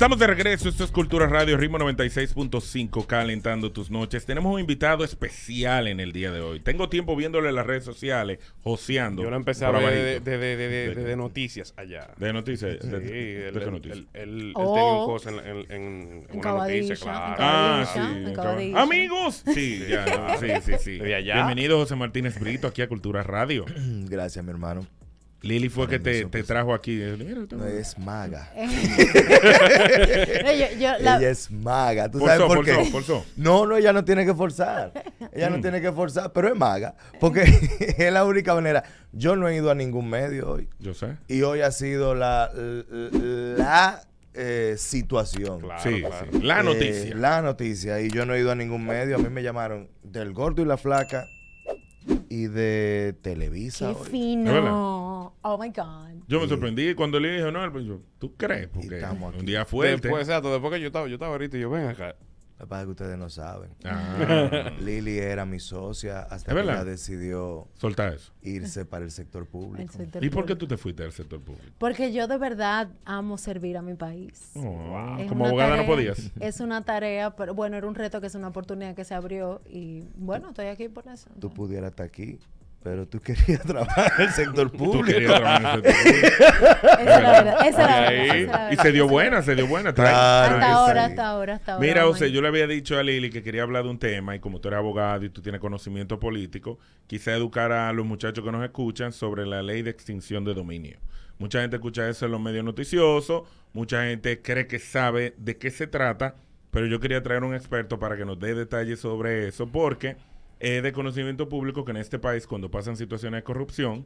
Estamos de regreso, esto es Cultura Radio, ritmo 96.5, calentando tus noches. Tenemos un invitado especial en el día de hoy. Tengo tiempo viéndole las redes sociales, joseando. Yo lo empecé a ver de, noticias allá. De noticias. Sí, él, tenía en, una noticia, claro. Ah, sí. Amigos. Sí, ya, sí, sí, sí. Bienvenido José Martínez Brito aquí a Cultura Radio. Gracias, mi hermano. Lili fue que te, trajo aquí. No, es maga. Ella es maga. ¿Tú sabes por qué? No, no, ella no tiene que forzar. Ella no mm. tiene que forzar, pero es maga. Porque es la única manera. Yo no he ido a ningún medio hoy. Yo sé. Y hoy ha sido la, la eh, situación. Claro, La eh, noticia. la noticia. Y yo no he ido a ningún medio. A mí me llamaron del gordo y la flaca y de Televisa. Qué fino. Oh my God. Yo me sorprendí cuando le dije, no, pues, ¿tú crees? Porque un día fuerte. Después, exacto, después que yo estaba, yo estaba ahorita y yo, ven acá que pasa es que ustedes no saben. Ah. Lili era mi socia hasta que ella decidió irse para el sector público. ¿Y por qué tú te fuiste al sector público? Porque yo de verdad amo servir a mi país. Oh, Como abogada no podías. Es una tarea, pero bueno, era un reto que es una oportunidad que se abrió y bueno, estoy aquí por eso. Tú pudieras estar aquí pero tú querías trabajar en el sector público. Tú querías trabajar en el sector público. esa es la verdad. Y se dio buena, se dio buena. ahora, hasta ahora, hasta Mira, José, yo le había dicho a Lili que quería hablar de un tema y como tú eres abogado y tú tienes conocimiento político, quise educar a los muchachos que nos escuchan sobre la ley de extinción de dominio. Mucha gente escucha eso en los medios noticiosos, mucha gente cree que sabe de qué se trata, pero yo quería traer un experto para que nos dé detalles sobre eso porque eh, de conocimiento público que en este país, cuando pasan situaciones de corrupción,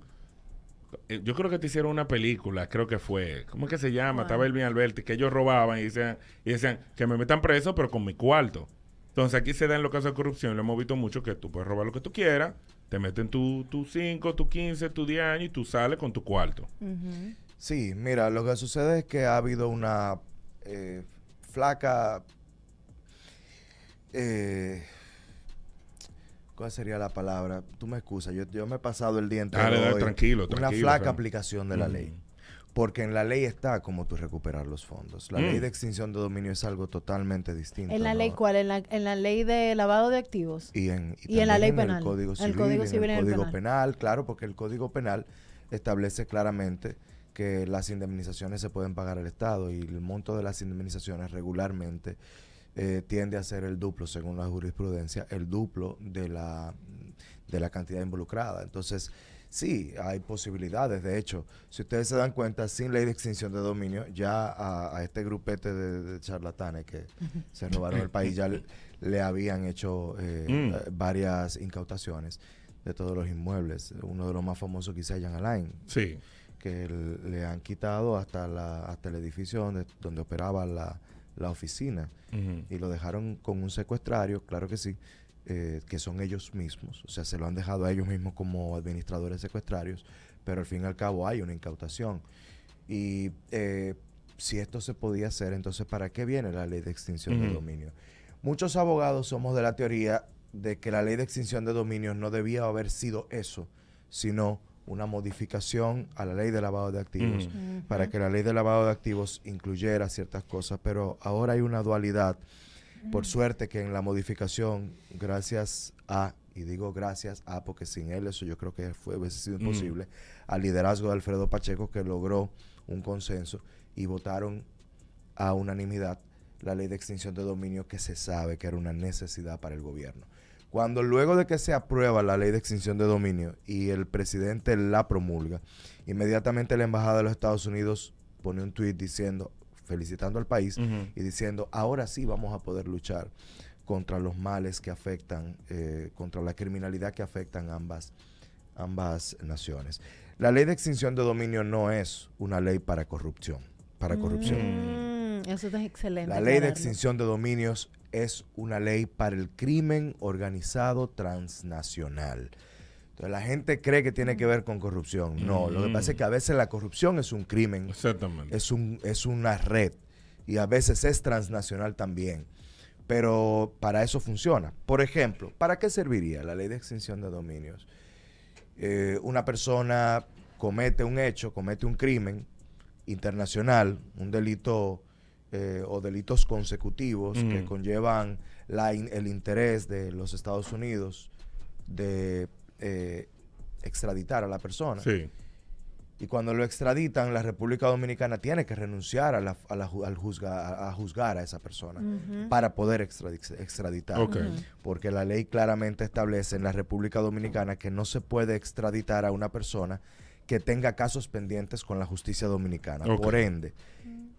eh, yo creo que te hicieron una película, creo que fue, ¿cómo es que se llama? Estaba el Elvin Alberti, que ellos robaban y decían, y que me metan preso, pero con mi cuarto. Entonces aquí se da en los casos de corrupción, lo hemos visto mucho, que tú puedes robar lo que tú quieras, te meten tu 5, tu 15, tu 10 años y tú sales con tu cuarto. Sí, mira, lo que sucede es que ha habido una eh, flaca... Eh, ¿Cuál sería la palabra? Tú me excusas, yo, yo me he pasado el día entero. tranquilo, Una flaca aplicación de la ley. Porque en la ley está cómo tú recuperar los fondos. La ley mm. de extinción de dominio es algo totalmente distinto. ¿En la ley cuál? ¿En la, ¿En la, ley de lavado de activos? Y en, en la ley penal. El Código Civil, el Código, Civil, el, Código penal. claro, porque el Código Penal establece claramente que las indemnizaciones se pueden pagar al Estado y el monto de las indemnizaciones regularmente eh, tiende a ser el duplo, según la jurisprudencia, el duplo de la, de la cantidad involucrada. Entonces, sí, hay posibilidades. De hecho, si ustedes se dan cuenta, sin ley de extinción de dominio, ya a, este grupete de, charlatanes que se robaron el país, ya le, habían hecho eh, mm. eh, varias incautaciones de todos los inmuebles. Uno de los más famosos quizás Jan Alain. Sí. Que le han quitado hasta, la, hasta el edificio donde operaba la, la oficina y lo dejaron con un secuestrario, claro que sí, eh, que son ellos mismos, o sea, se lo han dejado a ellos mismos como administradores secuestrarios, pero al fin y al cabo hay una incautación. Y eh, si esto se podía hacer, entonces ¿para qué viene la ley de extinción de dominio? Muchos abogados somos de la teoría de que la ley de extinción de dominio no debía haber sido eso, sino una modificación a la ley de lavado de activos, mm. para que la ley de lavado de activos incluyera ciertas cosas, pero ahora hay una dualidad. Por mm. suerte que en la modificación, gracias a, y digo gracias a, porque sin él eso yo creo que fue, hubiese sido mm. imposible, al liderazgo de Alfredo Pacheco que logró un consenso y votaron a unanimidad la ley de extinción de dominio que se sabe que era una necesidad para el gobierno. Cuando luego de que se aprueba la ley de extinción de dominio y el presidente la promulga, inmediatamente la Embajada de los Estados Unidos pone un tuit diciendo, felicitando al país y diciendo, ahora sí vamos a poder luchar contra los males que afectan, eh, contra la criminalidad que afectan ambas, ambas naciones. La ley de extinción de dominio no es una ley para corrupción, para corrupción. Mm, eso es excelente. La ley de extinción de dominios es una ley para el crimen organizado transnacional. Entonces la gente cree que tiene que ver con corrupción. No, lo que pasa es que a veces la corrupción es un crimen. Exactamente. Es, un, es una red y a veces es transnacional también. Pero para eso funciona. Por ejemplo, ¿para qué serviría la ley de extinción de dominios? Eh, una persona comete un hecho, comete un crimen internacional, un delito eh, o delitos consecutivos que conllevan la el interés de los Estados Unidos de eh, extraditar a la persona. Y cuando lo extraditan, la República Dominicana tiene que renunciar a, al a juzgar a esa persona para poder extraditar. Porque la ley claramente establece en la República Dominicana que no se puede extraditar a una persona que tenga casos pendientes con la justicia dominicana. Por ende,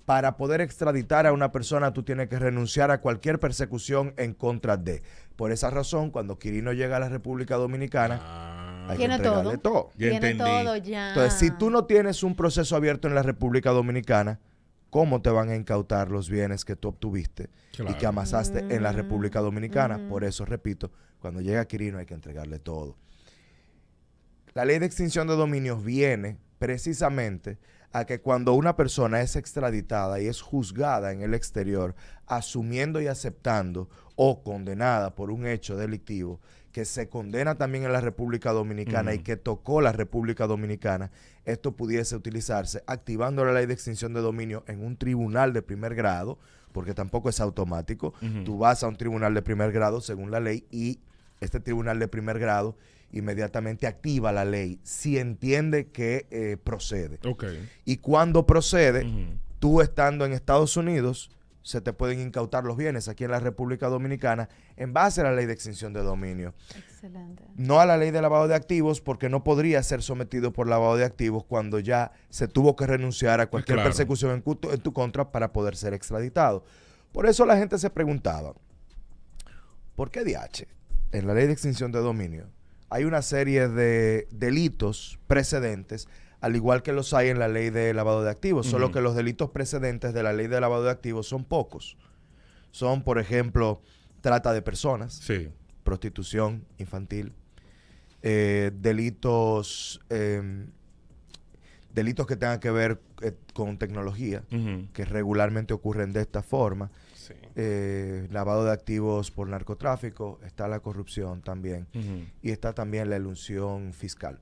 para poder extraditar a una persona, tú tienes que renunciar a cualquier persecución en contra de. Por esa razón, cuando Quirino llega a la República Dominicana, ah. hay que todo. todo. Tiene todo ya. Entonces, si tú no tienes un proceso abierto en la República Dominicana, ¿cómo te van a incautar los bienes que tú obtuviste y que amasaste en la República mm, Dominicana? Mm. Por eso, repito, cuando llega Quirino hay que entregarle todo. La ley de extinción de dominios viene precisamente a que cuando una persona es extraditada y es juzgada en el exterior, asumiendo y aceptando o condenada por un hecho delictivo, que se condena también en la República Dominicana y que tocó la República Dominicana, esto pudiese utilizarse activando la ley de extinción de dominio en un tribunal de primer grado, porque tampoco es automático. Tú vas a un tribunal de primer grado según la ley y este tribunal de primer grado inmediatamente activa la ley si entiende que eh, procede. Y cuando procede, tú estando en Estados Unidos, se te pueden incautar los bienes aquí en la República Dominicana en base a la ley de extinción de dominio. Excelente. No a la ley de lavado de activos porque no podría ser sometido por lavado de activos cuando ya se tuvo que renunciar a cualquier persecución en, en tu contra para poder ser extraditado. Por eso la gente se preguntaba, ¿por qué DH en la ley de extinción de dominio hay una serie de delitos precedentes, al igual que los hay en la ley de lavado de activos, solo que los delitos precedentes de la ley de lavado de activos son pocos. Son, por ejemplo, trata de personas, prostitución infantil, eh, delitos, em, delitos que tengan que ver eh, con tecnología, que regularmente ocurren de esta forma. Eh, lavado de activos por narcotráfico, está la corrupción también y está también la ilusión fiscal.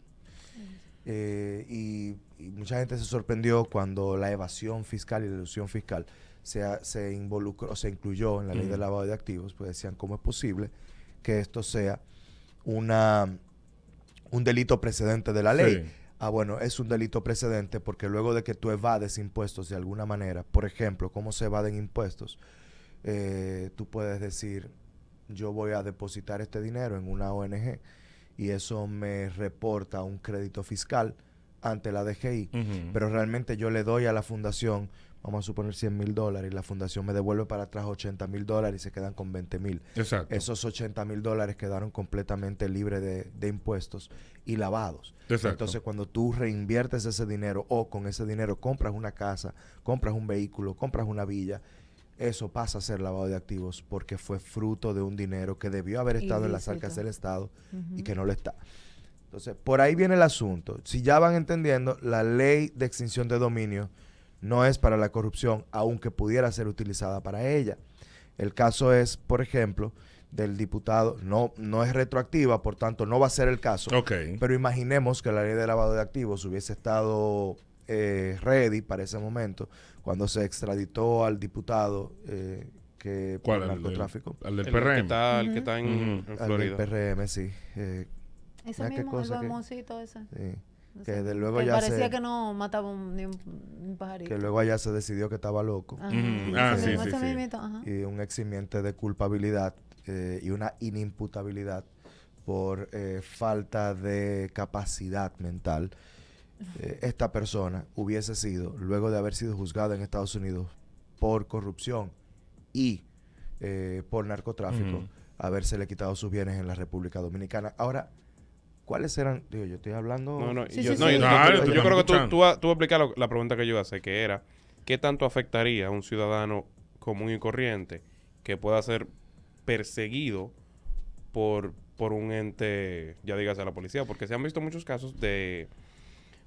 Eh, y, mucha gente se sorprendió cuando la evasión fiscal y la ilusión fiscal se, se involucró, se incluyó en la ley de lavado de activos, pues decían, ¿cómo es posible que esto sea una, un delito precedente de la ley? Ah, bueno, es un delito precedente porque luego de que tú evades impuestos de alguna manera, por ejemplo, cómo se evaden impuestos, eh, tú puedes decir, yo voy a depositar este dinero en una ONG y eso me reporta un crédito fiscal ante la DGI, pero realmente yo le doy a la fundación, vamos a suponer 100 mil dólares, y la fundación me devuelve para atrás 80 mil dólares y se quedan con 20 mil. Esos 80 mil dólares quedaron completamente libres de, impuestos y lavados. Entonces cuando tú reinviertes ese dinero o con ese dinero compras una casa, compras un vehículo, compras una villa, eso pasa a ser lavado de activos porque fue fruto de un dinero que debió haber estado en las arcas del Estado y que no lo está. Entonces, por ahí viene el asunto. Si ya van entendiendo, la ley de extinción de dominio no es para la corrupción, aunque pudiera ser utilizada para ella. El caso es, por ejemplo, del diputado, no, no es retroactiva, por tanto no va a ser el caso. Pero imaginemos que la ley de lavado de activos hubiese estado eh, ready para ese momento, cuando se extraditó al diputado eh, que por el narcotráfico. al del PRM. Que está, el que está en, Florida. Al del PRM, sí. Eh, ese mismo, cosa el ese. Sí. que de luego que ya parecía que no mataba ni un, pajarito. Que luego allá se decidió que estaba loco. Y un eximiente de culpabilidad eh, y una inimputabilidad por eh, falta de capacidad mental eh, esta persona hubiese sido, luego de haber sido juzgada en Estados Unidos por corrupción y eh, por narcotráfico, mm. habérsele quitado sus bienes en la República Dominicana. Ahora, ¿cuáles eran? Digo, yo estoy hablando... No, no, yo, creo que tú, tú, tú explicar la pregunta que yo hice, que era, ¿qué tanto afectaría a un ciudadano común y corriente que pueda ser perseguido por, por un ente, ya dígase la policía, porque se han visto muchos casos de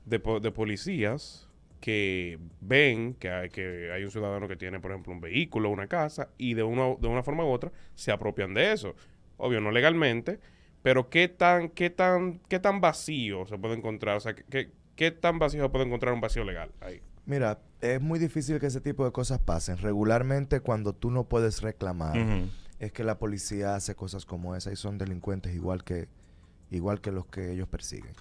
de, policías que ven que hay, que hay un ciudadano que tiene, por ejemplo, un vehículo, una casa, y de una, de una forma u otra se apropian de eso. Obvio, no legalmente, pero qué tan, qué tan, tan vacío se puede encontrar, o sea, qué, tan vacío se puede encontrar un vacío legal ahí. Mira, es muy difícil que ese tipo de cosas pasen. Regularmente cuando tú no puedes reclamar, es que la policía hace cosas como esa y son delincuentes igual que, igual que los que ellos persiguen.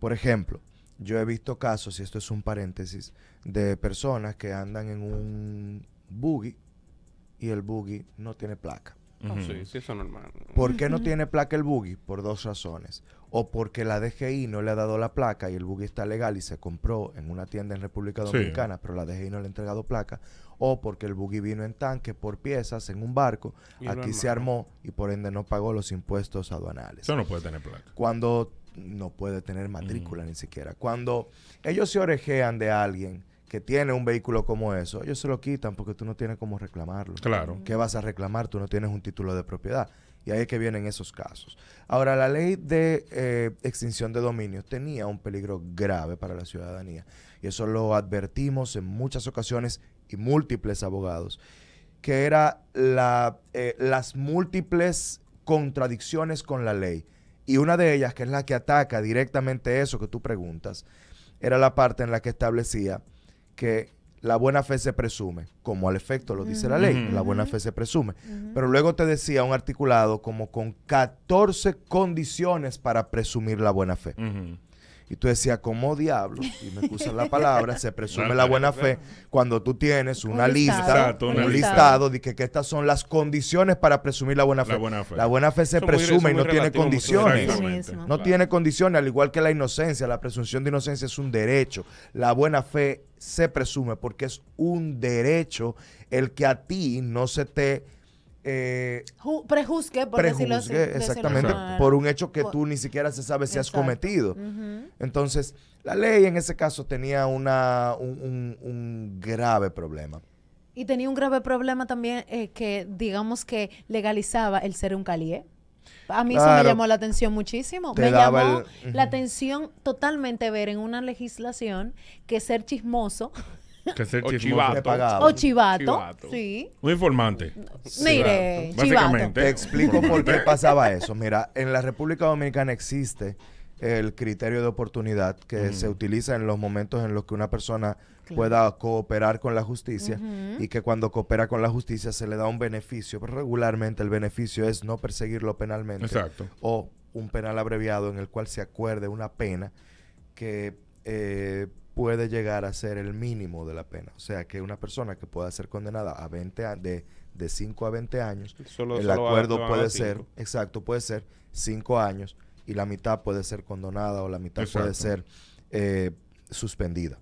Por ejemplo, yo he visto casos, y esto es un paréntesis, de personas que andan en un buggy y el buggy no tiene placa. Ah, sí, sí, eso es normal. ¿Por qué no tiene placa el buggy? Por dos razones. O porque la DGI no le ha dado la placa y el buggy está legal y se compró en una tienda en República Dominicana, pero la DGI no le ha entregado placa. O porque el buggy vino en tanque por piezas en un barco, aquí se armó y por ende no pagó los impuestos aduanales. Eso no puede tener placa. Cuando no puede tener matrícula mm. ni siquiera. Cuando ellos se orejean de alguien que tiene un vehículo como eso, ellos se lo quitan porque tú no tienes cómo reclamarlo. Claro. ¿Qué vas a reclamar? Tú no tienes un título de propiedad. Y ahí es que vienen esos casos. Ahora, la ley de eh, extinción de dominio tenía un peligro grave para la ciudadanía. Y eso lo advertimos en muchas ocasiones y múltiples abogados, que era la, eh, las múltiples contradicciones con la ley y una de ellas, que es la que ataca directamente eso que tú preguntas, era la parte en la que establecía que la buena fe se presume, como al efecto lo dice la ley, la buena fe se presume. Pero luego te decía un articulado como con 14 condiciones para presumir la buena fe. Y tú decías, ¿cómo diablo? Y me puse la palabra, se presume la buena fe cuando tú tienes una lista, un, listado de que, estas son las condiciones para presumir la buena fe. La buena fe, se presume y no tiene condiciones. No tiene condiciones, al igual que la inocencia, la presunción de inocencia es un derecho. La buena fe se presume porque es un derecho el que a ti no se te eh, prejuzgue, por exactamente, por un hecho que tú ni siquiera se sabe si has cometido. Entonces, la ley en ese caso tenía una, un, grave problema. Y tenía un grave problema también eh, que, digamos que legalizaba el ser un calié. A mí eso me llamó la atención muchísimo. Me llamó la atención totalmente ver en una legislación que ser chismoso que ser o chivato. O chivato. Sí. Un informante. Mire, Básicamente. Te explico por qué pasaba eso. Mira, en la República Dominicana existe el criterio de oportunidad que se utiliza en los momentos en los que una persona pueda cooperar con la justicia y que cuando coopera con la justicia se le da un beneficio, pero regularmente el beneficio es no perseguirlo penalmente Exacto. o un penal abreviado en el cual se acuerde una pena que eh, puede llegar a ser el mínimo de la pena. O sea, que una persona que pueda ser condenada a 20 de, 5 a 20 años, el acuerdo puede ser, exacto, puede ser 5 años y la mitad puede ser condonada o la mitad puede ser eh, suspendida.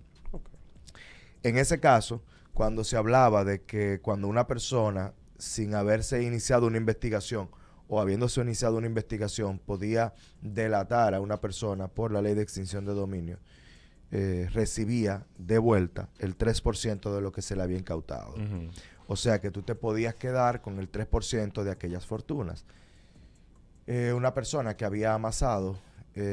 En ese caso, cuando se hablaba de que cuando una persona, sin haberse iniciado una investigación, o habiéndose iniciado una investigación podía delatar a una persona por la ley de extinción de dominio, eh, recibía de vuelta el 3% de lo que se le había incautado. O sea que tú te podías quedar con el 3% de aquellas fortunas. Eh, una persona que había amasado 3,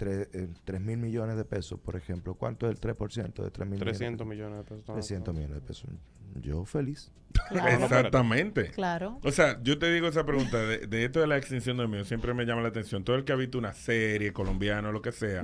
eh, mil millones de pesos, por ejemplo, ¿cuánto es el 3% de 3 mil 300 millones de pesos? 300 millones de pesos yo feliz. Exactamente. Claro. O sea, yo te digo esa pregunta, de, esto de la extinción del mío, siempre me llama la atención. Todo el que ha visto una serie colombiana o lo que sea,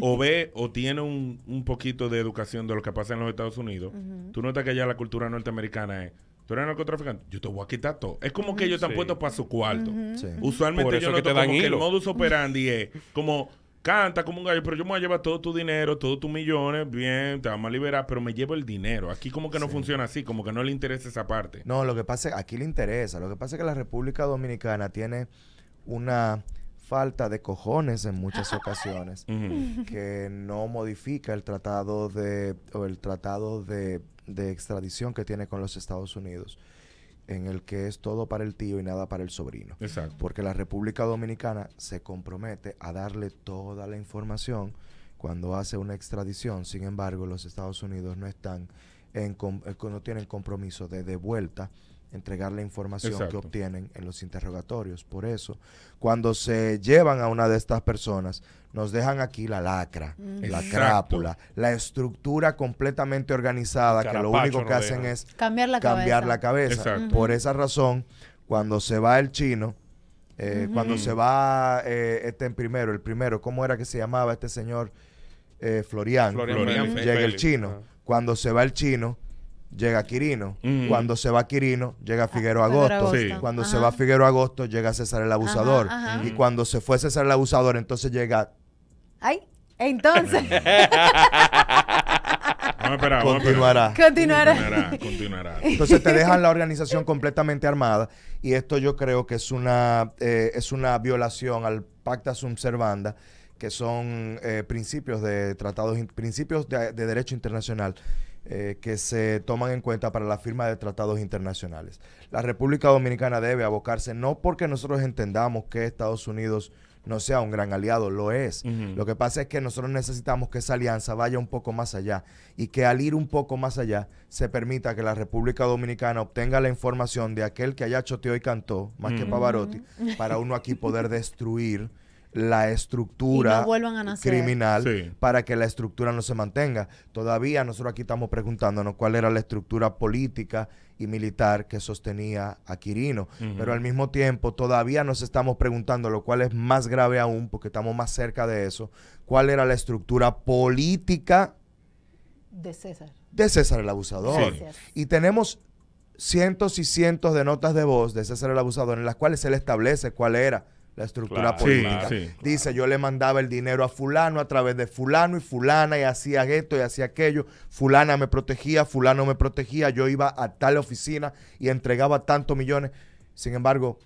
o ve o tiene un, poquito de educación de lo que pasa en los Estados Unidos, tú notas que allá la cultura norteamericana es... Tú eres narcotraficante, yo te voy a quitar todo. Es como que ellos están puestos para su cuarto. Usualmente yo que te dan como que el modus operandi es como canta como un gallo, pero yo me voy a llevar todo tu dinero, todos tus millones, bien, te vamos a liberar, pero me llevo el dinero. Aquí como que no funciona así, como que no le interesa esa parte. No, lo que pasa es aquí le interesa. Lo que pasa es que la República Dominicana tiene una falta de cojones en muchas ocasiones que no modifica el tratado de el tratado de extradición que tiene con los Estados Unidos en el que es todo para el tío y nada para el sobrino. Exacto. Porque la República Dominicana se compromete a darle toda la información cuando hace una extradición. Sin embargo, los Estados Unidos no están en, eh, no tienen compromiso de devuelta entregar la información que obtienen en los interrogatorios. Por eso, cuando se llevan a una de estas personas, nos dejan aquí la lacra, mm. la crápula, la estructura completamente organizada, que lo único que hacen es cambiar la cabeza. Por esa razón, cuando se va el chino, eh, cuando se va eh, este primero, el primero, ¿cómo era que se llamaba este señor? Florian, eh, Florian, Florian, llega el chino. Cuando se va el chino, llega Quirino. Cuando se va Quirino, llega ah, Figueroa Agosto. Cuando se va Figueroa Agosto, llega César el Abusador. Y cuando se fue César el Abusador, entonces llega... ¡Ay! Entonces... continuará. continuará. Continuará. Entonces te dejan la organización completamente armada y esto yo creo que es una, eh, es una violación al pacta sum que son eh, principios de tratados, principios de, de derecho internacional eh, que se toman en cuenta para la firma de tratados internacionales. La República Dominicana debe abocarse no porque nosotros entendamos que Estados Unidos no sea un gran aliado, lo es. Lo que pasa es que nosotros necesitamos que esa alianza vaya un poco más allá y que al ir un poco más allá se permita que la República Dominicana obtenga la información de aquel que allá choteó y cantó, más que Pavarotti, para uno aquí poder destruir la estructura criminal para que la estructura no se mantenga. Todavía nosotros aquí estamos preguntándonos cuál era la estructura política y militar que sostenía a Quirino. Pero al mismo tiempo todavía nos estamos preguntando, lo cual es más grave aún porque estamos más cerca de eso, cuál era la estructura política de César. De César el abusador. Y tenemos cientos y cientos de notas de voz de César el abusador en las cuales él establece cuál era la estructura política. Dice, yo le mandaba el dinero a fulano a través de fulano y fulana y hacía esto y hacía aquello, fulana me protegía, fulano me protegía, yo iba a tal oficina y entregaba tantos millones. Sin embargo,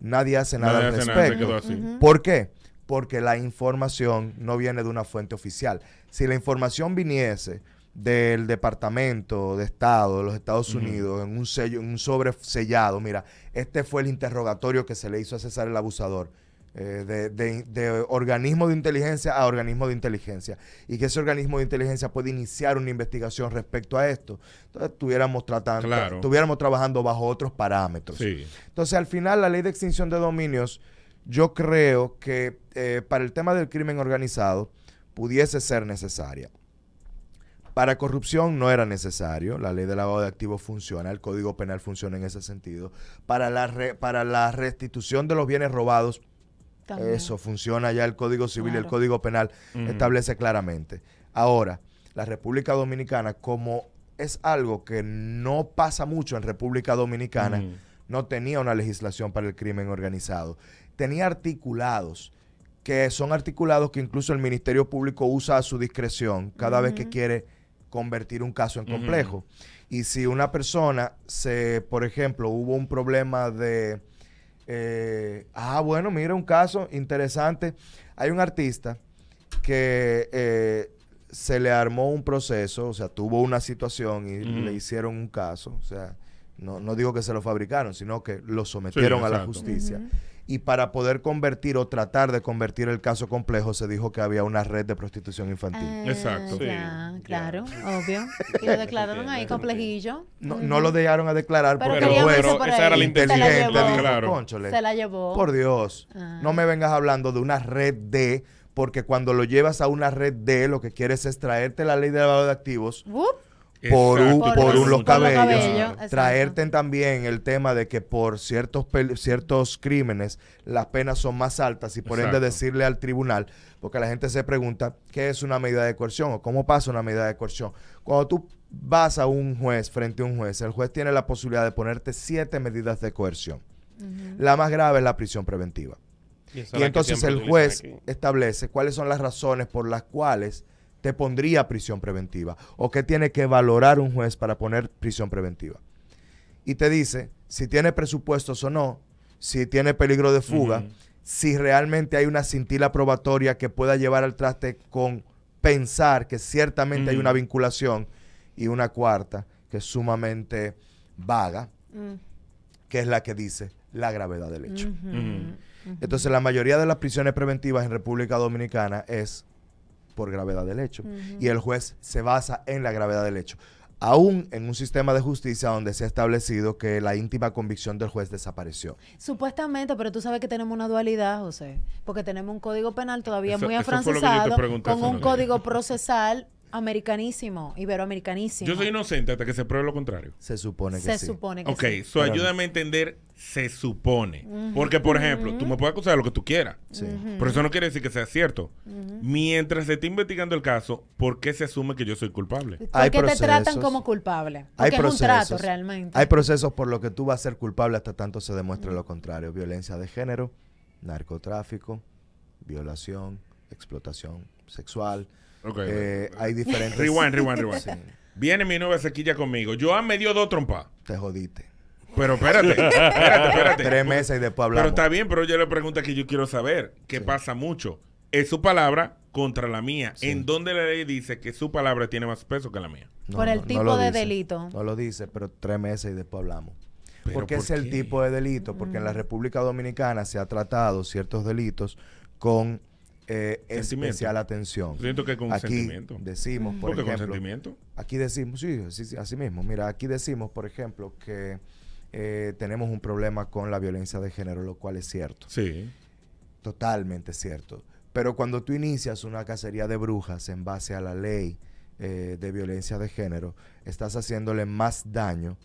nadie hace nada al respecto. ¿Por qué? Porque la información no viene de una fuente oficial. Si la información viniese del Departamento de Estado de los Estados Unidos en un sello, en un sobre sellado. Mira, este fue el interrogatorio que se le hizo a César el Abusador. Eh, de, organismo de inteligencia a organismo de inteligencia y que ese organismo de inteligencia puede iniciar una investigación respecto a esto. Entonces estuviéramos tratando, estuviéramos trabajando bajo otros parámetros. Entonces al final la ley de extinción de dominios, yo creo que eh, para el tema del crimen organizado pudiese ser necesaria. Para corrupción no era necesario, la ley de lavado de activos funciona, el Código Penal funciona en ese sentido. Para la, para la restitución de los bienes robados, eso funciona ya el Código Civil y el Código Penal establece claramente. Ahora, la República Dominicana, como es algo que no pasa mucho en República Dominicana, no tenía una legislación para el crimen organizado. Tenía articulados que son articulados que incluso el Ministerio Público usa a su discreción cada vez que quiere convertir un caso en complejo. Y si una persona se, por ejemplo, hubo un problema de, eh, ah, bueno, mira un caso interesante. Hay un artista que eh, se le armó un proceso, o sea, tuvo una situación y le hicieron un caso, o sea, no, no, digo que se lo fabricaron, sino que lo sometieron a la justicia y para poder convertir o tratar de convertir el caso complejo se dijo que había una red de prostitución infantil. Ah, Exacto. Sí. claro, obvio. Y lo declararon ahí complejillo. No, lo dejaron a declarar porque el juez esa era la inteligente la claro. se la llevó. Por Dios, no ah. me vengas hablando de una red de porque cuando lo llevas a una red de lo que quieres es traerte la ley de lavado de activos por, un, por los cabellos. Traerte también el tema de que por ciertos, ciertos crímenes las penas son más altas y por ende decirle al tribunal, porque la gente se pregunta qué es una medida de coerción o cómo pasa una medida de coerción. Cuando tú vas a un juez frente a un juez, el juez tiene la posibilidad de ponerte siete medidas de coerción. La más grave es la prisión preventiva. y entonces el juez establece cuáles son las razones por las cuales te pondría prisión preventiva o qué tiene que valorar un juez para poner prisión preventiva. Y te dice si tiene presupuestos o no, si tiene peligro de fuga, si realmente hay una cintila probatoria que pueda llevar al traste con pensar que ciertamente hay una vinculación y una cuarta que es sumamente vaga, mm. que es la que dice la gravedad del hecho. Entonces la mayoría de las prisiones preventivas en República Dominicana es por gravedad del hecho. Y el juez se basa en la gravedad del hecho. Aún en un sistema de justicia donde se ha establecido que la íntima convicción del juez desapareció. Supuestamente, pero tú sabes que tenemos una dualidad, José, porque tenemos un código penal todavía muy afrancesado, con un código procesal Americanísimo, iberoamericanísimo. Yo soy inocente hasta que se pruebe lo contrario. Se supone que sí. Se supone que Ok, sí. ayúdame a entender, se supone. Porque, por ejemplo, tú me puedes acusar de lo que tú quieras. Sí. Pero eso no quiere decir que sea cierto. Mientras se esté investigando el caso, ¿por qué se asume que yo soy culpable? Hay Porque te tratan como culpable. Hay procesos. realmente. Hay procesos por los que tú vas a ser culpable hasta tanto se demuestre lo contrario. Violencia de género, narcotráfico, violación, explotación sexual eh, hay diferentes. Viene mi nueva sequilla conmigo. Joan me dio dos trompas. Te jodiste. Pero espérate, espérate, espérate. Tres meses y después hablamos. Pero está bien, pero yo le pregunto que yo quiero saber. ¿Qué pasa mucho? Es su palabra contra la mía. ¿En dónde la ley dice que su palabra tiene más peso que la mía? Por el tipo de delito. No lo dice, pero tres meses y después hablamos. Porque es el tipo de delito, porque en la mm. República Dominicana se ha tratado ciertos delitos con eh, especial atención. Siento que con aquí decimos, por Porque ejemplo, aquí decimos, sí, así mismo. Mira, aquí decimos, por ejemplo, que eh, tenemos un problema con la violencia de género, lo cual es cierto. Sí. Totalmente cierto. Pero cuando tú inicias una cacería de brujas en base a la ley eh, de violencia de género, estás haciéndole más daño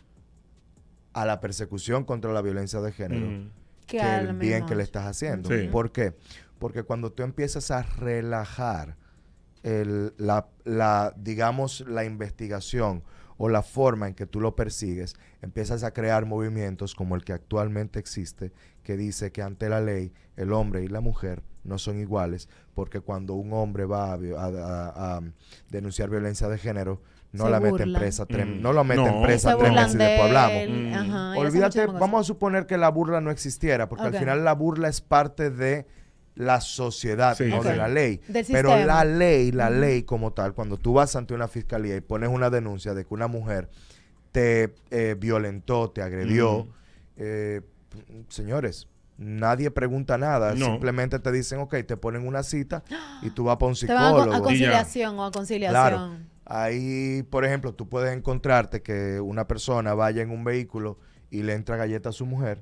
a la persecución contra la violencia de género mm. que, que bien que le estás haciendo. Sí. ¿Por qué? Porque cuando tú empiezas a relajar el, la, la, digamos, la investigación o la forma en que tú lo persigues, empiezas a crear movimientos como el que actualmente existe, que dice que ante la ley el hombre y la mujer no son iguales, porque cuando un hombre va a, denunciar violencia de género, no la meten presa, mm. no lo meten presa tres meses y después hablamos. Olvídate, vamos a suponer que la burla no existiera, porque al final la burla es parte de la sociedad, no de la ley. Pero la ley, la ley como tal, cuando tú vas ante una fiscalía y pones una denuncia de que una mujer te eh, violentó, te agredió, eh, señores, nadie pregunta nada, simplemente te dicen, ok, te ponen una cita y tú vas para un psicólogo. a, conciliación o a conciliación. Ahí, por ejemplo, tú puedes encontrarte que una persona vaya en un vehículo y le entra galleta a su mujer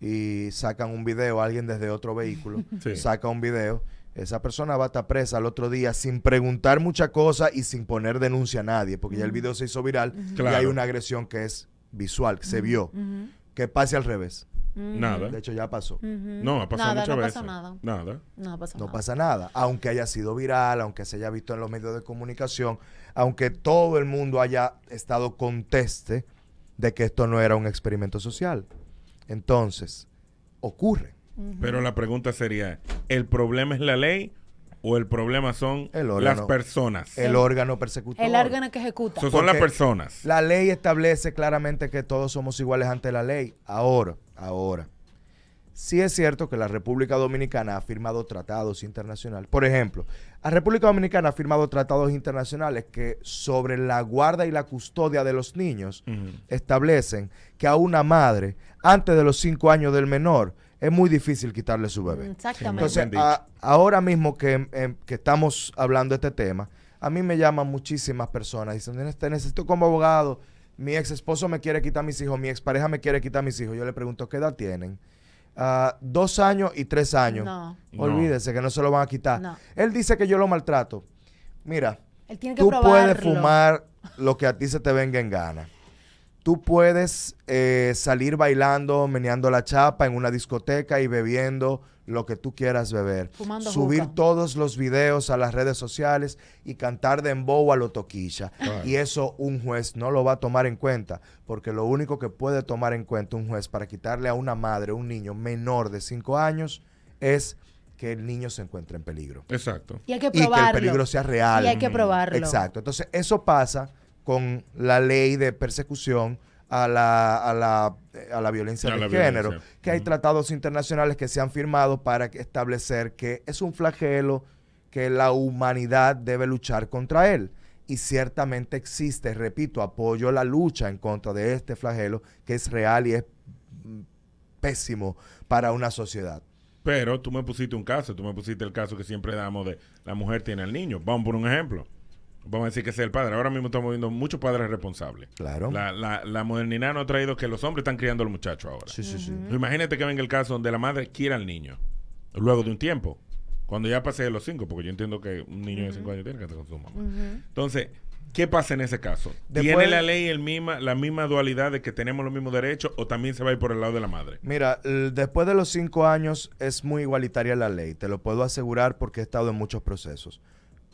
y sacan un video, alguien desde otro vehículo saca un video, esa persona va a estar presa al otro día sin preguntar mucha cosa y sin poner denuncia a nadie, porque ya el video se hizo viral y hay una agresión que es visual, que se vio. Que pase al revés. Nada. De hecho, ya pasó. No, ha pasado muchas no veces. Pasa nada. nada. No, pasa nada. Aunque haya sido viral, aunque se haya visto en los medios de comunicación, aunque todo el mundo haya estado conteste de que esto no era un experimento social. Entonces, ocurre. Pero la pregunta sería, ¿el problema es la ley o el problema son las personas? El órgano persecutor. El órgano que ejecuta. son las personas. La ley establece claramente que todos somos iguales ante la ley. Ahora, ahora, Sí es cierto que la República Dominicana ha firmado tratados internacionales. Por ejemplo, la República Dominicana ha firmado tratados internacionales que sobre la guarda y la custodia de los niños establecen que a una madre, antes de los cinco años del menor, es muy difícil quitarle su bebé. Mm, exactamente. ahora mismo que, em, estamos hablando de este tema, a mí me llaman muchísimas personas. Dicen, te necesito como abogado. Mi ex esposo me quiere quitar mis hijos. Mi expareja me quiere quitar mis hijos. Yo le pregunto, ¿qué edad tienen? Ah, dos años y tres años. Olvídese que no se lo van a quitar. Él dice que yo lo maltrato. Mira, tú puedes fumar lo que a ti se te venga en gana. Tú puedes eh, salir bailando, meneando la chapa en una discoteca y bebiendo lo que tú quieras beber. subir todos los videos a las redes sociales y cantar de embobo a lo toquilla. Y eso un juez no lo va a tomar en cuenta, porque lo único que puede tomar en cuenta un juez para quitarle a una madre, un niño menor de 5 años, es que el niño se encuentre en peligro. Exacto. Y hay que probarlo. Y que el peligro sea real. Y hay que probarlo. Exacto. Entonces, eso pasa con la ley de persecución a la, a la, eh, a la violencia de género, que hay tratados internacionales que se han firmado para establecer que es un flagelo que la humanidad debe luchar contra él. Y ciertamente existe, repito, apoyo la lucha en contra de este flagelo que es real y es mm, pésimo para una sociedad. Pero tú me pusiste un caso, tú me pusiste el caso que siempre damos de la mujer tiene al niño. Vamos por un ejemplo vamos a decir que sea el padre. Ahora mismo estamos viendo muchos padres responsables. Claro. La, modernidad no ha traído que los hombres están criando al muchacho ahora. Sí, sí, sí. Imagínate que venga el caso donde la madre quiera al niño. Luego de un tiempo. Cuando ya pase de los cinco, porque yo entiendo que un niño de cinco años tiene que estar con su mamá. Entonces, ¿qué pasa en ese caso? ¿Tiene la ley el la misma dualidad de que tenemos los mismos derechos o también se va a ir por el lado de la madre? Mira, después de los cinco años es muy igualitaria la ley, te lo puedo asegurar porque he estado en muchos procesos.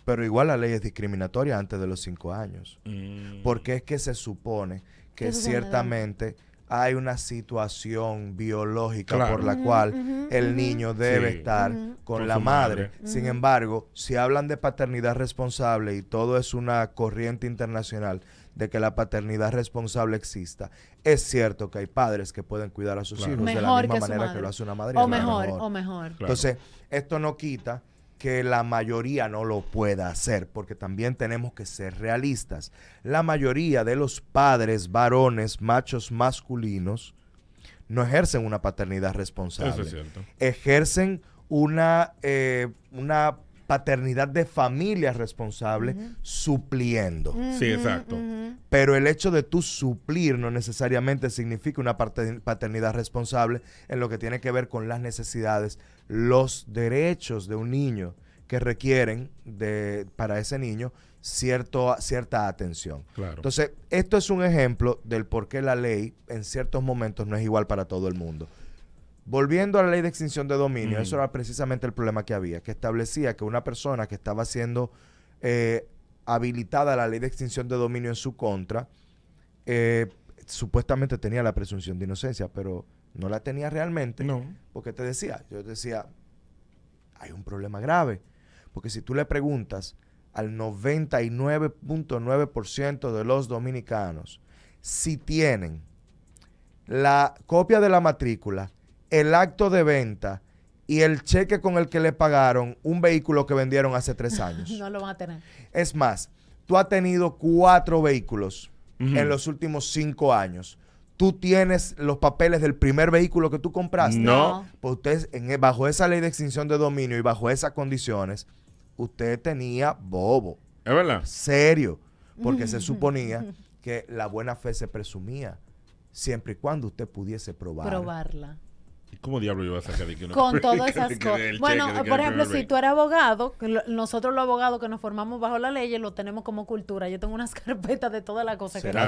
Pero igual la ley es discriminatoria antes de los cinco años. Mm. Porque es que se supone que ciertamente hay una situación biológica por la cual el niño debe estar con, la madre. Sin embargo, si hablan de paternidad responsable y todo es una corriente internacional de que la paternidad responsable exista, es cierto que hay padres que pueden cuidar a sus hijos de la misma manera que lo hace una madre. O mejor, mejor, o mejor. Entonces, esto no quita que la mayoría no lo pueda hacer, porque también tenemos que ser realistas. La mayoría de los padres varones, machos masculinos, no ejercen una paternidad responsable. Eso es cierto. Ejercen una, eh, una paternidad de familia responsable supliendo. sí, exacto. Pero el hecho de tú suplir no necesariamente significa una paternidad responsable en lo que tiene que ver con las necesidades los derechos de un niño que requieren de, para ese niño cierto, cierta atención. Entonces, esto es un ejemplo del por qué la ley en ciertos momentos no es igual para todo el mundo. Volviendo a la ley de extinción de dominio, eso era precisamente el problema que había, que establecía que una persona que estaba siendo eh, habilitada a la ley de extinción de dominio en su contra, eh, supuestamente tenía la presunción de inocencia, pero no la tenía realmente. No. Porque te decía, yo decía, hay un problema grave. Porque si tú le preguntas al 99.9% de los dominicanos si tienen la copia de la matrícula, el acto de venta y el cheque con el que le pagaron un vehículo que vendieron hace tres años. no lo van a tener. Es más, tú has tenido cuatro vehículos en los últimos cinco años tú tienes los papeles del primer vehículo que tú compraste. No. Pues usted, en, e, bajo esa ley de extinción de dominio y bajo esas condiciones, usted tenía bobo. Es verdad. Serio. Porque se suponía que la buena fe se presumía siempre y cuando usted pudiese probarla. probarla. ¿Cómo diablos yo voy a sacar de que Con todas esas cosas. Bueno, por ejemplo, si tú eres abogado, nosotros los abogados que nos formamos bajo la ley eh, lo tenemos como cultura. Yo tengo unas carpetas de todas las cosas que Pero,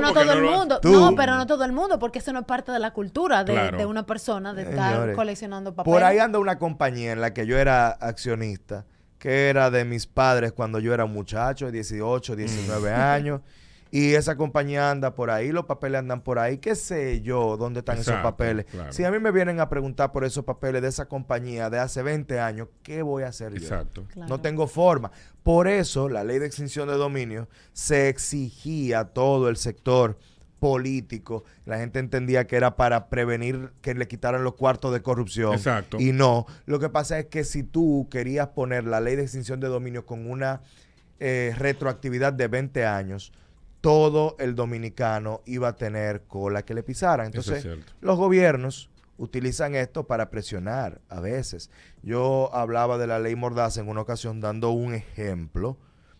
no todo el mundo. No, pero no todo el mundo, porque eso no es parte de la cultura de, una persona de estar coleccionando papeles. Por ahí anda una compañía en la que yo era accionista, que era de mis padres cuando yo era muchacho, 18, 19 mm. años y esa compañía anda por ahí, los papeles andan por ahí, qué sé yo, dónde están esos papeles. Si a mí me vienen a preguntar por esos papeles de esa compañía de hace 20 años, ¿qué voy a hacer yo? No tengo forma. Por eso la ley de extinción de dominio se exigía a todo el sector político. La gente entendía que era para prevenir que le quitaran los cuartos de corrupción. Y no. Lo que pasa es que si tú querías poner la ley de extinción de dominio con una eh, retroactividad de 20 años, todo el dominicano iba a tener cola que le pisara. Entonces, los gobiernos utilizan esto para presionar a veces. Yo hablaba de la ley Mordaza en una ocasión dando un ejemplo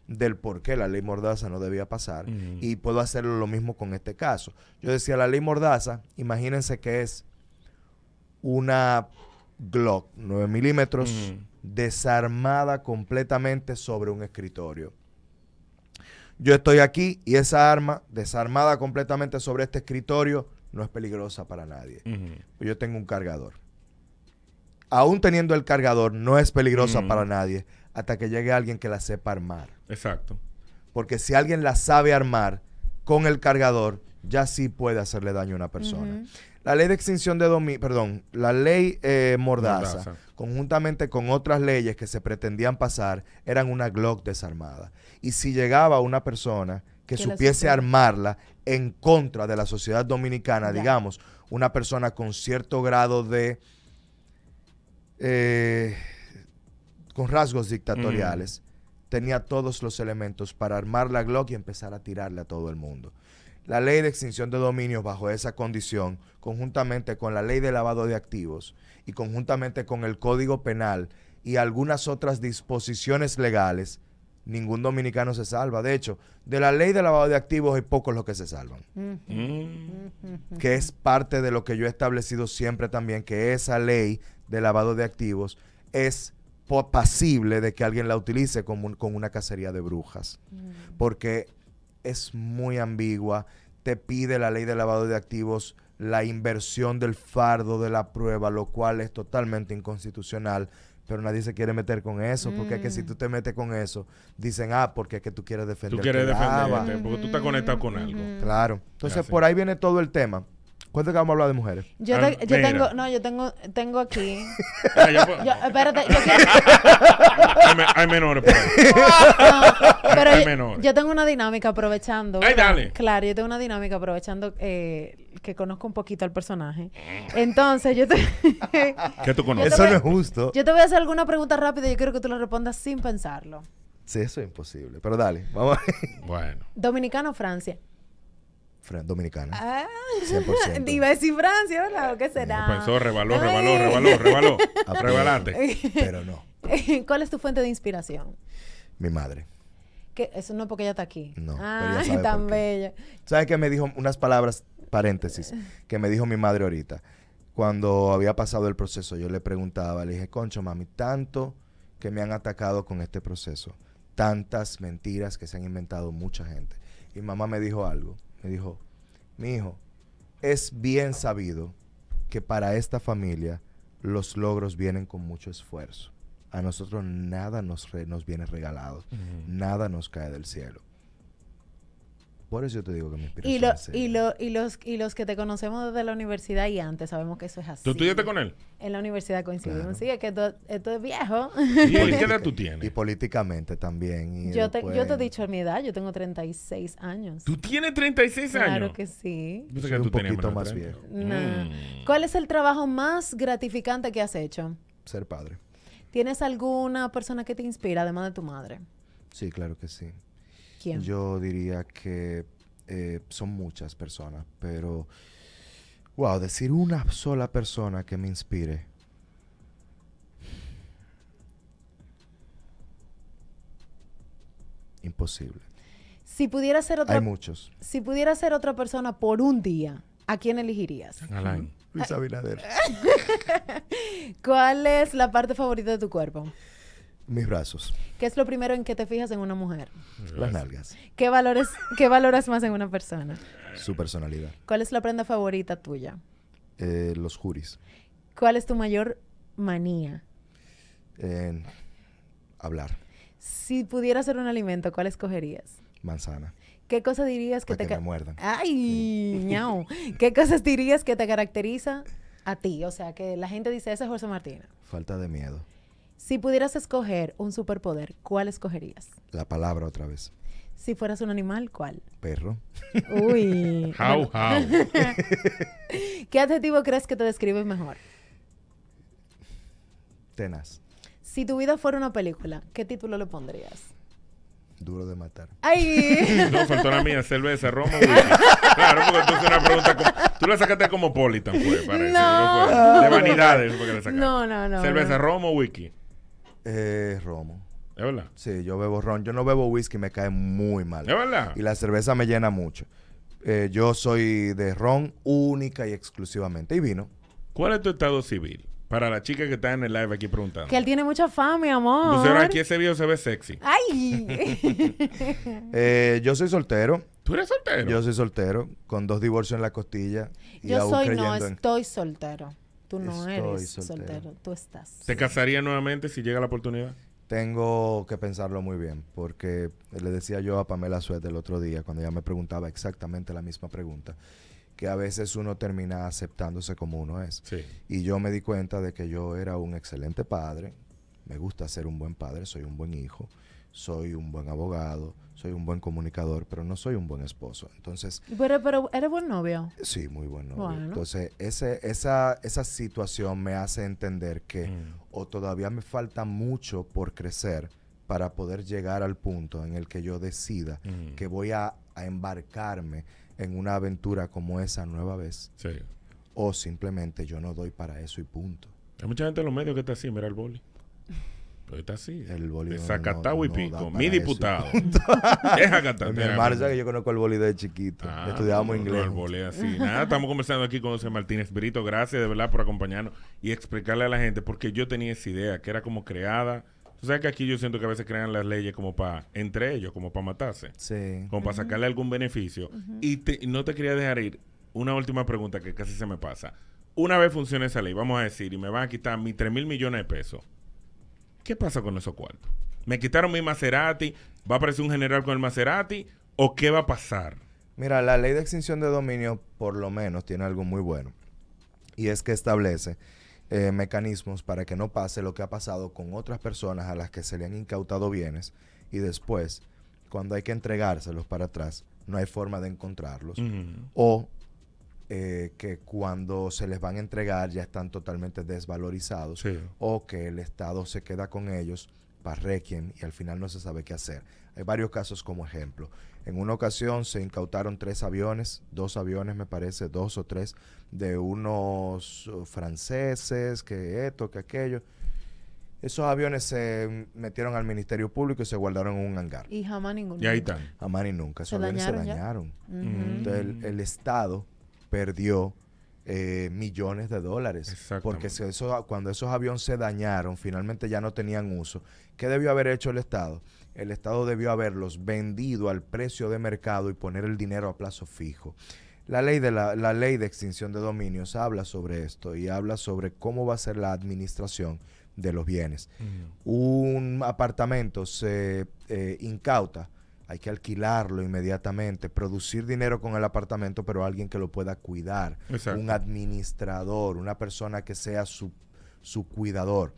del por qué la ley Mordaza no debía pasar y puedo hacerlo lo mismo con este caso. Yo decía, la ley Mordaza, imagínense que es una Glock 9 milímetros desarmada completamente sobre un escritorio. Yo estoy aquí y esa arma desarmada completamente sobre este escritorio no es peligrosa para nadie. Yo tengo un cargador. Aún teniendo el cargador, no es peligrosa para nadie hasta que llegue alguien que la sepa armar. Exacto. Porque si alguien la sabe armar con el cargador, ya sí puede hacerle daño a una persona. La ley de extinción de dominio, perdón, la ley eh, mordaza, conjuntamente con otras leyes que se pretendían pasar, eran una Glock desarmada. Y si llegaba una persona que supiese armarla en contra de la sociedad dominicana, digamos, una persona con cierto grado de... Eh, con rasgos dictatoriales, tenía todos los elementos para armar la Glock y empezar a tirarle a todo el mundo la ley de extinción de dominios bajo esa condición, conjuntamente con la ley de lavado de activos y conjuntamente con el Código Penal y algunas otras disposiciones legales, ningún dominicano se salva. De hecho, de la ley de lavado de activos hay pocos los que se salvan. Mm. Que es parte de lo que yo he establecido siempre también, que esa ley de lavado de activos es pasible de que alguien la utilice como con una cacería de brujas. Mm. Porque es muy ambigua, te pide la ley de lavado de activos la inversión del fardo de la prueba, lo cual es totalmente inconstitucional. Pero nadie se quiere meter con eso, porque es que si mm. tú te metes con eso, dicen, ah, porque es que tú quieres defender. Tú quieres porque tú estás conectado con algo. Claro. Entonces, por ahí viene todo el tema. ¿Cuánto que vamos a hablar de mujeres? Yo, ah, tengo, no, yo tengo, tengo aquí. Ah, espérate, yo quiero... hay, menores. no, hay, menores. Yo, tengo una dinámica aprovechando. Ay, dale. Claro, yo tengo una dinámica aprovechando eh, que conozco un poquito al personaje. Entonces, yo te. ¿Qué tú conoces? Eso no es justo. Yo te voy a hacer alguna pregunta rápida y yo quiero que tú la respondas sin pensarlo. Sí, eso es imposible. Pero dale, vamos a ver. Bueno. Dominicano Francia dominicana. Ah, 100%. Francia, ¿O qué será? pensó, rebaló, rebaló, rebaló, A Rebalarte. Pero no. ¿Cuál es tu fuente de inspiración? Mi madre. Eso no es porque ella está aquí. No. Ah, tan bella. ¿Sabes qué me dijo? Unas palabras, paréntesis, que me dijo mi madre ahorita. Cuando había pasado el proceso, yo le preguntaba, le dije, concho, mami, tanto que me han atacado con este proceso, tantas mentiras que se han inventado mucha gente. Y mamá me dijo algo me dijo, mi hijo, es bien sabido que para esta familia los logros vienen con mucho esfuerzo. A nosotros nada nos, nos viene regalado, nada nos cae del cielo. Por yo te digo que me inspiración y, y, los, y los que te conocemos desde la universidad y antes sabemos que eso es así. ¿Tú estudiaste con él? En la universidad coincidimos. Sí, es que esto, es viejo. ¿Y qué edad tú tienes? Y políticamente también. yo, te, yo te he dicho mi edad, yo tengo 36 años. ¿Tú tienes 36 años? Claro que sí. Yo sé que tú un poquito más viejo. Mm. ¿Cuál es el trabajo más gratificante que has hecho? Ser padre. ¿Tienes alguna persona que te inspira además de tu madre? Sí, claro que sí. Yo diría que eh, son muchas personas, pero, wow, decir una sola persona que me inspire. Imposible. Si pudiera ser otra, Hay muchos. Si pudiera ser otra persona por un día, ¿a quién elegirías? Alain. Luis Abinader. ¿Cuál es la parte favorita de tu cuerpo? Mis brazos. ¿Qué es lo primero en que te fijas en una mujer? Las nalgas. ¿Qué, valores, ¿Qué valoras más en una persona? Su personalidad. ¿Cuál es la prenda favorita tuya? Eh, los juris. ¿Cuál es tu mayor manía? hablar. Si pudieras ser un alimento, ¿cuál escogerías? Manzana. ¿Qué cosa dirías que, te... Que ¡Ay! ñao! ¿Qué cosas dirías que te caracteriza a ti? O sea, que la gente dice, ese es José Martínez. Falta de miedo. Si pudieras escoger un superpoder, ¿cuál escogerías? La palabra otra vez. Si fueras un animal, ¿cuál? Perro. Uy. how, how. ¿Qué adjetivo crees que te describe mejor? Tenaz. Si tu vida fuera una película, ¿qué título le pondrías? Duro de matar. ¡Ay! no, faltó la mía, cerveza, romo. claro, porque tú una pregunta como... Tú la sacaste como Politan, pues, fue, No. De vanidades porque la sacaste. No, no, no. Cerveza, Roma o wiki. Eh, romo. ¿Es verdad? Sí, yo bebo ron. Yo no bebo whisky, me cae muy mal. ¿Es verdad? Y la cerveza me llena mucho. Eh, yo soy de ron única y exclusivamente. Y vino. ¿Cuál es tu estado civil? Para la chica que está en el live aquí preguntando. Que él tiene mucha fama, mi amor. Pues aquí ese video se ve sexy. ¡Ay! Eh, yo soy soltero. ¿Tú eres soltero? Yo soy soltero, con dos divorcios en la costilla. yo soy, no, estoy soltero. Tú no eres soltero. tú estás. ¿Te casaría nuevamente si llega la oportunidad? Tengo que pensarlo muy bien, porque le decía yo a Pamela Suez el otro día, cuando ella me preguntaba exactamente la misma pregunta, que a veces uno termina aceptándose como uno es. Y yo me di cuenta de que yo era un excelente padre, me gusta ser un buen padre, soy un buen hijo, soy un buen abogado, soy un buen comunicador, pero no soy un buen esposo. Entonces. Pero, pero eres buen novio. Sí, muy buen novio. Entonces, ese, esa, esa situación me hace entender que mm. o todavía me falta mucho por crecer para poder llegar al punto en el que yo decida mm. que voy a, embarcarme en una aventura como esa nueva vez. O simplemente yo no doy para eso y punto. Hay mucha gente en los medios que está así, mira el boli. Pero está así. El boli De Zacatau y Pico. mi diputado. es Zacatau. Mi que yo conozco el bolígrafo de chiquito. Ah, Estudiamos Estudiábamos inglés. el así. Nada, estamos conversando aquí con José Martínez Brito. Gracias de verdad por acompañarnos y explicarle a la gente, porque yo tenía esa idea que era como creada. Tú sabes que aquí yo siento que a veces crean las leyes como para, entre ellos, como para matarse. Sí. Como para sacarle algún beneficio. Y no te quería dejar ir. Una última pregunta que casi se me pasa. Una vez funcione esa ley, vamos a decir, y me van a quitar mis 3 mil millones de pesos. ¿Qué pasa con esos cuartos? ¿Me quitaron mi Maserati? ¿Va a aparecer un general con el Maserati? ¿O qué va a pasar? Mira, la ley de extinción de dominio por lo menos tiene algo muy bueno. Y es que establece eh, mecanismos para que no pase lo que ha pasado con otras personas a las que se le han incautado bienes y después, cuando hay que entregárselos para atrás, no hay forma de encontrarlos. O eh, que cuando se les van a entregar ya están totalmente desvalorizados o que el Estado se queda con ellos para requiem y al final no se sabe qué hacer. Hay varios casos como ejemplo. En una ocasión se incautaron tres aviones, dos aviones me parece, dos o tres, de unos uh, franceses, que esto, que aquello. Esos aviones se metieron al Ministerio Público y se guardaron en un hangar. Y jamás ninguno. Y ahí están. Jamás ni nunca. Esos se dañaron. Entonces el Estado perdió eh, millones de dólares. Porque cuando esos aviones se dañaron, finalmente ya no tenían uso. ¿Qué debió haber hecho el Estado? El Estado debió haberlos vendido al precio de mercado y poner el dinero a plazo fijo. La ley, de la, ley de extinción de dominios habla sobre esto y habla sobre cómo va a ser la administración de los bienes. Un apartamento se eh, incauta hay que alquilarlo inmediatamente, producir dinero con el apartamento, pero alguien que lo pueda cuidar, un administrador, una persona que sea su, cuidador.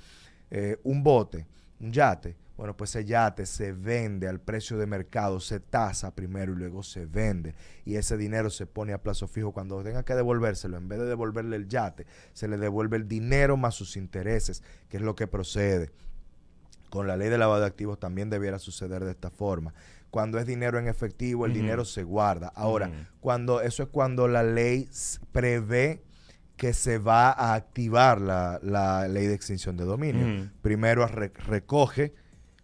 Eh, un bote, un yate, bueno, pues ese yate se vende al precio de mercado, se tasa primero y luego se vende. Y ese dinero se pone a plazo fijo. Cuando tenga que devolvérselo, en vez de devolverle el yate, se le devuelve el dinero más sus intereses, que es lo que procede. Con la ley de lavado de activos también debiera suceder de esta forma. Cuando es dinero en efectivo, el dinero se guarda. Ahora, cuando eso es cuando la ley prevé que se va a activar la, ley de extinción de dominio. Primero recoge,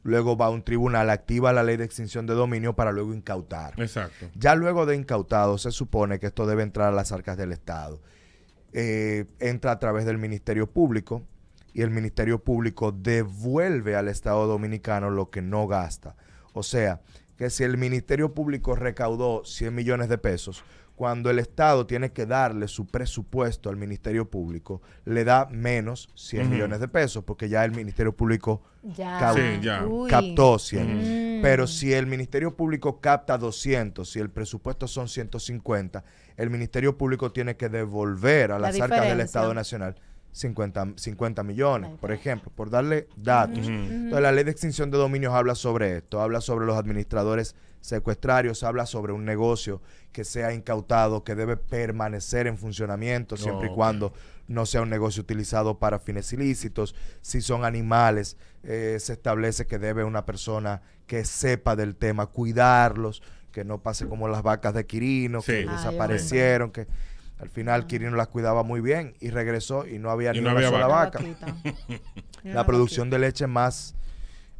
luego va a un tribunal, activa la ley de extinción de dominio para luego incautar. Exacto. Ya luego de incautado se supone que esto debe entrar a las arcas del Estado. Eh, entra a través del Ministerio Público y el Ministerio Público devuelve al Estado Dominicano lo que no gasta. O sea, que si el Ministerio Público recaudó 100 millones de pesos, cuando el Estado tiene que darle su presupuesto al Ministerio Público, le da menos 100 millones de pesos, porque ya el Ministerio Público captó 100. Pero si el Ministerio Público capta 200, si el presupuesto son 150, el Ministerio Público tiene que devolver a las arcas del Estado Nacional 50, millones, por ejemplo, por darle datos. Entonces, la ley de extinción de dominios habla sobre esto, habla sobre los administradores secuestrarios, habla sobre un negocio que sea incautado, que debe permanecer en funcionamiento siempre y cuando no sea un negocio utilizado para fines ilícitos. Si son animales, eh, se establece que debe una persona que sepa del tema cuidarlos, que no pase como las vacas de Quirino, que desaparecieron, que al final Quirino ah. las cuidaba muy bien y regresó y no había ni una sola vaca. La, producción de leche más,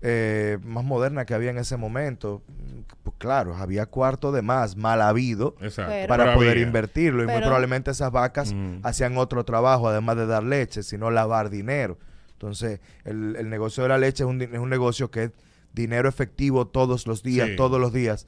eh, más moderna que había en ese momento. Pues claro, había cuarto de más, mal habido, para poder invertirlo. y muy probablemente esas vacas mm. hacían otro trabajo, además de dar leche, sino lavar dinero. Entonces, el, negocio de la leche es un, es negocio que es dinero efectivo todos los días, todos los días.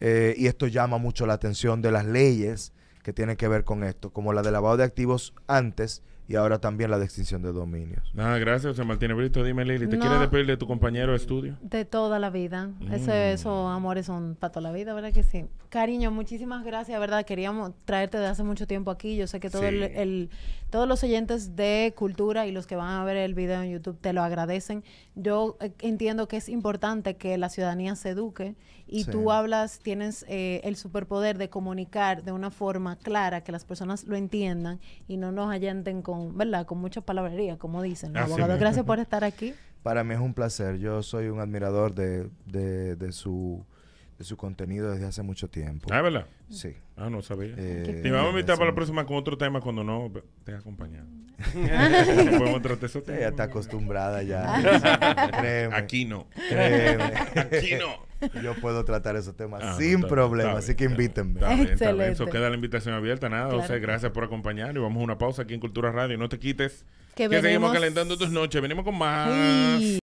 Eh, y esto llama mucho la atención de las leyes que tiene que ver con esto, como la de lavado de activos antes y ahora también la extinción de dominios. Nada, ah, gracias, se Martínez Brito. Dime, Lili, ¿te quieres despedir de tu compañero de estudio? De toda la vida. Eso, mm. esos amores son para toda la vida, ¿verdad que sí? Cariño, muchísimas gracias, ¿verdad? Queríamos traerte de hace mucho tiempo aquí. Yo sé que todo el, todos los oyentes de Cultura y los que van a ver el video en YouTube te lo agradecen. Yo eh, entiendo que es importante que la ciudadanía se eduque y tú hablas, tienes eh, el superpoder de comunicar de una forma clara, que las personas lo entiendan y no nos allenten con con, ¿verdad? Con mucha palabrería, como dicen. Los gracias por estar aquí. Para mí es un placer. Yo soy un admirador de, de su su contenido desde hace mucho tiempo. Ah, ¿verdad? Sí. Ah, no sabía. Te vamos a invitar para la próxima con otro tema cuando no te acompañado. no podemos tratar esos temas. Ella está acostumbrada ya. Aquí no. Aquí no. Yo puedo tratar esos temas ah, sin problema, así que invítenme. Está bien, Eso queda la invitación abierta, nada. entonces gracias por acompañarnos. Vamos a una pausa aquí en Cultura Radio. No te quites. Que, seguimos calentando tus noches. Venimos con más.